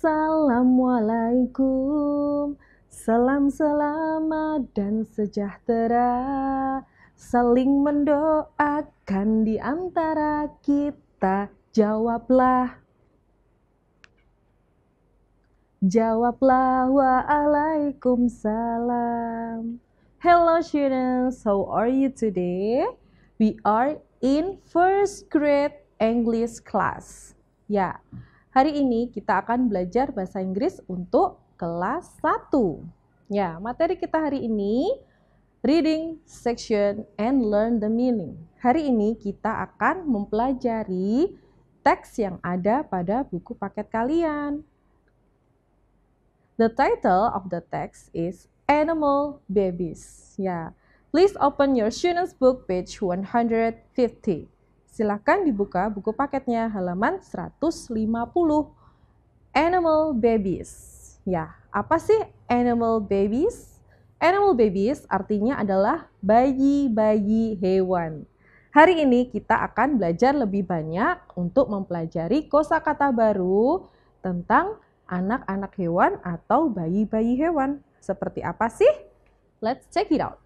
Assalamualaikum, salam selamat dan sejahtera. Saling mendoakan di antara kita, jawablah. Jawablah waalaikumsalam. Hello students, how are you today? We are in first grade English class. Yeah. Hari ini kita akan belajar bahasa Inggris untuk kelas 1. Ya, materi kita hari ini reading section and learn the meaning. Hari ini kita akan mempelajari teks yang ada pada buku paket kalian. The title of the text is Animal Babies. Ya. Please open your student's book page 150. Silahkan dibuka buku paketnya halaman 150 Animal Babies. Ya, apa sih Animal Babies? Animal Babies artinya adalah bayi-bayi hewan. Hari ini kita akan belajar lebih banyak untuk mempelajari kosakata baru tentang anak-anak hewan atau bayi-bayi hewan. Seperti apa sih? Let's check it out.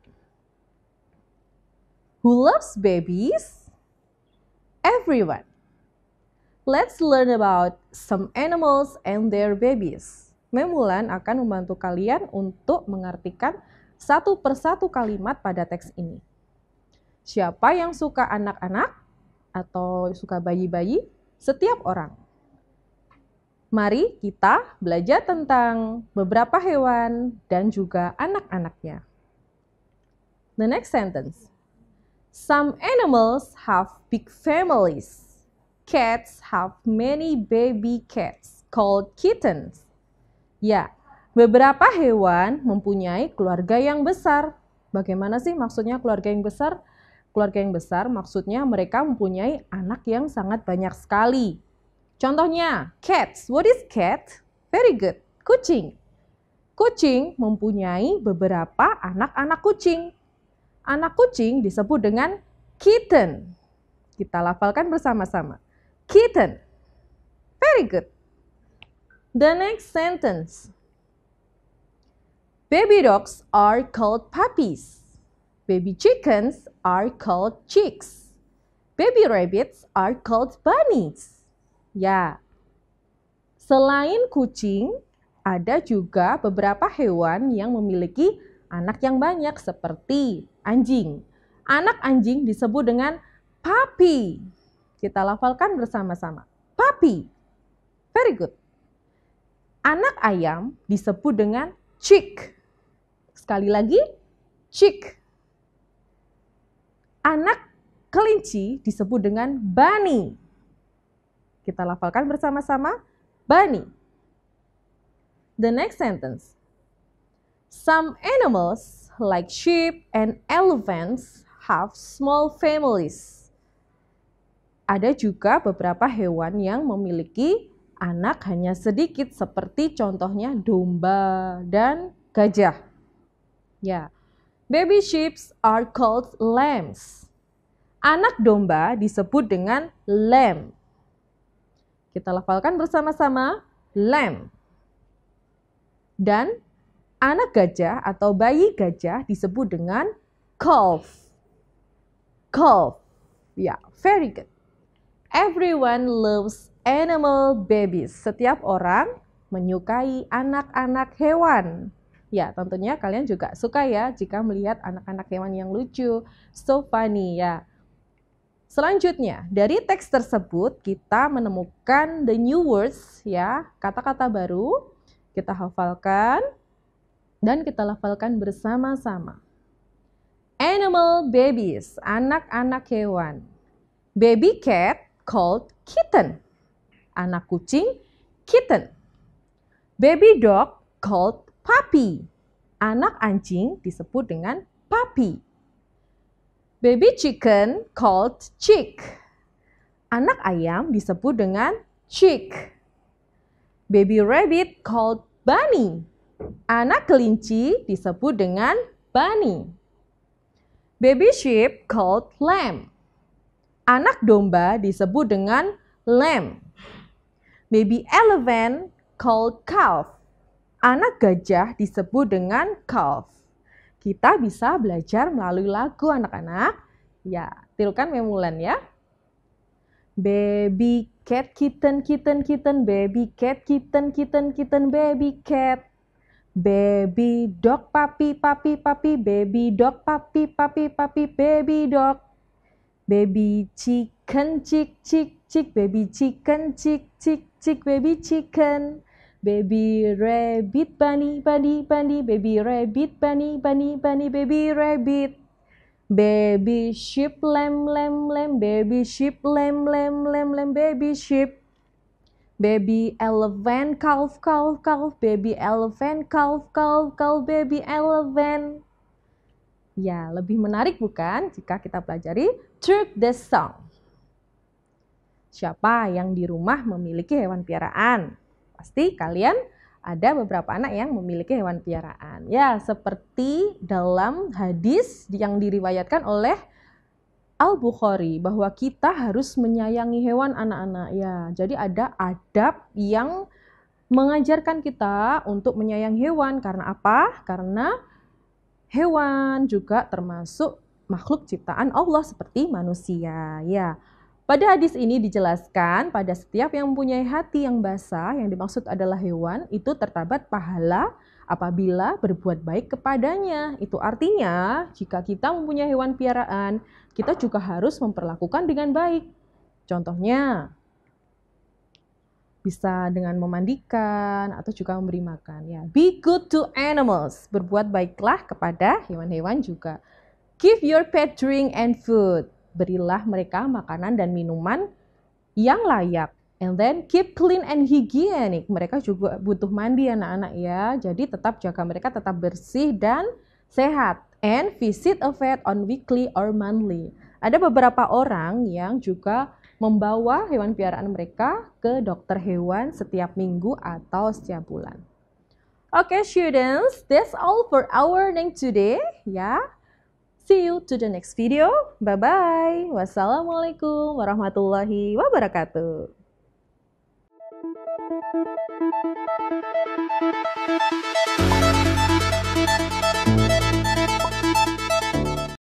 Who loves babies? everyone. Let's learn about some animals and their babies. Memulan akan membantu kalian untuk mengartikan satu persatu kalimat pada teks ini. Siapa yang suka anak-anak atau suka bayi-bayi? Setiap orang. Mari kita belajar tentang beberapa hewan dan juga anak-anaknya. The next sentence. Some animals have big families. Cats have many baby cats called kittens. Ya, beberapa hewan mempunyai keluarga yang besar. Bagaimana sih maksudnya keluarga yang besar? Keluarga yang besar maksudnya mereka mempunyai anak yang sangat banyak sekali. Contohnya, cats. What is cat? Very good. Kucing. Kucing mempunyai beberapa anak-anak kucing. Anak kucing disebut dengan kitten. Kita lafalkan bersama-sama. Kitten. Very good. The next sentence. Baby dogs are called puppies. Baby chickens are called chicks. Baby rabbits are called bunnies. Ya. Selain kucing, ada juga beberapa hewan yang memiliki anak yang banyak seperti anjing. Anak anjing disebut dengan papi. Kita lafalkan bersama-sama. Papi. Very good. Anak ayam disebut dengan chick. Sekali lagi, chick. Anak kelinci disebut dengan bunny. Kita lafalkan bersama-sama, bunny. The next sentence. Some animals, like sheep and elephants, have small families. Ada juga beberapa hewan yang memiliki anak hanya sedikit, seperti contohnya domba dan gajah. Ya, baby sheep are called lambs. Anak domba disebut dengan lamb. Kita lafalkan bersama-sama lamb. Dan Anak gajah atau bayi gajah disebut dengan calf. Calf. Ya, yeah, very good. Everyone loves animal babies. Setiap orang menyukai anak-anak hewan. Ya, tentunya kalian juga suka ya jika melihat anak-anak hewan yang lucu, so funny ya. Selanjutnya, dari teks tersebut kita menemukan the new words ya, kata-kata baru. Kita hafalkan dan kita lafalkan bersama-sama. Animal babies, anak-anak hewan. Baby cat called kitten. Anak kucing, kitten. Baby dog called puppy. Anak anjing disebut dengan puppy. Baby chicken called chick. Anak ayam disebut dengan chick. Baby rabbit called bunny Anak kelinci disebut dengan bunny. Baby sheep called lamb. Anak domba disebut dengan lamb. Baby elephant called calf. Anak gajah disebut dengan calf. Kita bisa belajar melalui lagu anak-anak. Ya, tirukan memulan ya. Baby cat, kitten, kitten, kitten, baby cat, kitten, kitten, kitten, baby cat. Baby dog, papi, papi, papi, baby dog, papi, papi, papi, baby dog. Baby chicken, chick, chick, chick, baby chicken, chick, chick, chick, baby chicken. Baby rabbit, bunny, bunny, bunny, baby rabbit, bunny, bunny, bunny, baby rabbit. Baby sheep, lamb, lamb, lamb, baby sheep, lamb, lamb, lamb, lamb, baby sheep baby elephant calf calf calf baby elephant calf calf calf baby elephant ya lebih menarik bukan jika kita pelajari trick the song siapa yang di rumah memiliki hewan piaraan pasti kalian ada beberapa anak yang memiliki hewan piaraan ya seperti dalam hadis yang diriwayatkan oleh Al-Bukhari bahwa kita harus menyayangi hewan anak-anak ya. Jadi ada adab yang mengajarkan kita untuk menyayangi hewan karena apa? Karena hewan juga termasuk makhluk ciptaan Allah seperti manusia ya. Pada hadis ini dijelaskan pada setiap yang mempunyai hati yang basah yang dimaksud adalah hewan itu tertabat pahala apabila berbuat baik kepadanya. Itu artinya, jika kita mempunyai hewan piaraan, kita juga harus memperlakukan dengan baik. Contohnya, bisa dengan memandikan atau juga memberi makan. Ya, be good to animals. Berbuat baiklah kepada hewan-hewan juga. Give your pet drink and food. Berilah mereka makanan dan minuman yang layak. And then keep clean and hygienic. Mereka juga butuh mandi anak-anak ya. Jadi tetap jaga mereka tetap bersih dan sehat. And visit a vet on weekly or monthly. Ada beberapa orang yang juga membawa hewan piaraan mereka ke dokter hewan setiap minggu atau setiap bulan. Oke okay, students, that's all for our learning today ya. See you to the next video. Bye-bye. Wassalamualaikum warahmatullahi wabarakatuh. Thank you.